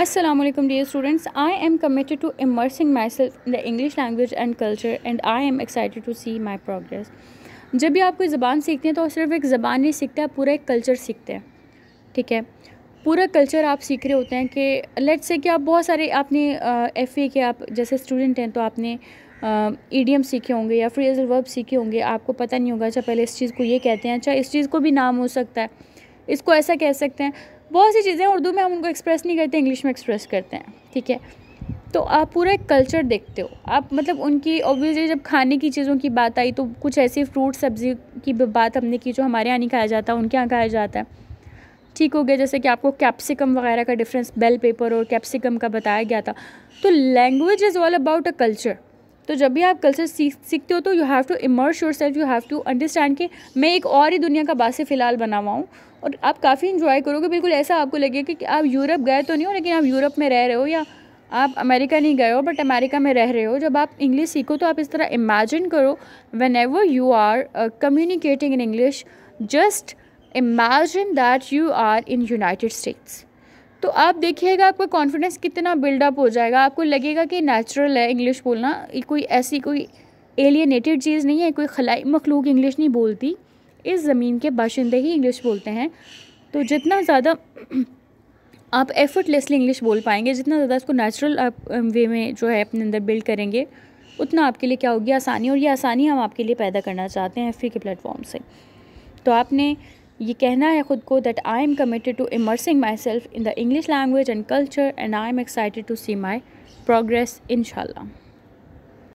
Aslam dear students I am committed to immersing myself in the English language and culture and I am excited to see my progress जब भी आप कोई ज़बान सीखते हैं तो सिर्फ एक ज़बान नहीं सीखते आप पूरा एक कल्चर सीखते हैं ठीक है पूरा कल्चर आप सीख रहे होते हैं कि लेट्स से कि आप बहुत सारे आपने एफ़ ए के आप जैसे स्टूडेंट हैं तो आपने ईडीएम सीखे होंगे या फ्रेजल वर्ब सीखे होंगे आपको पता नहीं होगा अच्छा पहले इस चीज़ को ये कहते हैं अच्छा इस चीज़ को भी नाम हो सकता है इसको ऐसा कह सकते हैं बहुत सी चीज़ें उर्दू में हम उनको एक्सप्रेस नहीं करते इंग्लिश में एक्सप्रेस करते हैं ठीक है तो आप पूरा एक कल्चर देखते हो आप मतलब उनकी ऑब्वियसली जब खाने की चीज़ों की बात आई तो कुछ ऐसी फ्रूट सब्ज़ी की बात हमने की जो हमारे यहाँ नहीं खाया जाता उनके यहाँ खाया जाता है ठीक हो गया जैसे कि आपको कैप्सिकम वगैरह का डिफरेंस बेल पेपर और कैप्सिकम का बताया गया था तो language is all about a culture तो जब भी आप कल्चर सीख सीखते हो तो you have to immerse yourself you have to understand कि मैं एक और ही दुनिया का बासे फ़िलहाल बना हुआ हूँ और आप काफ़ी इन्जॉय करोगे बिल्कुल ऐसा आपको लगेगा कि आप यूरोप गए तो नहीं हो लेकिन आप यूरोप में रह रहे हो या आप अमेरिका नहीं गए हो बट अमेरिका में रह रहे हो जब आप इंग्लिश सीखो तो आप इस तरह इमेजिन करो whenever you are communicating in English just imagine that you are in United States तो आप देखिएगा आपका कॉन्फिडेंस कितना बिल्डअप हो जाएगा आपको लगेगा कि नेचुरल है इंग्लिश बोलना कोई ऐसी कोई एलियनेटेड चीज़ नहीं है कोई खलाई मखलूक इंग्लिश नहीं बोलती इस ज़मीन के बाशिंदे ही इंग्लिश बोलते हैं तो जितना ज़्यादा आप एफर्टलेसली इंग्लिश बोल पाएंगे जितना ज़्यादा इसको नेचुरल आप वे में जो है अपने अंदर बिल्ड करेंगे उतना आपके लिए क्या होगी आसानी और ये आसानी हम आपके लिए पैदा करना चाहते हैं फ्री के प्लेटफॉर्म से तो आपने ये कहना है ख़ुद को that I am committed to immersing myself in the English language and culture and I am excited to see my progress in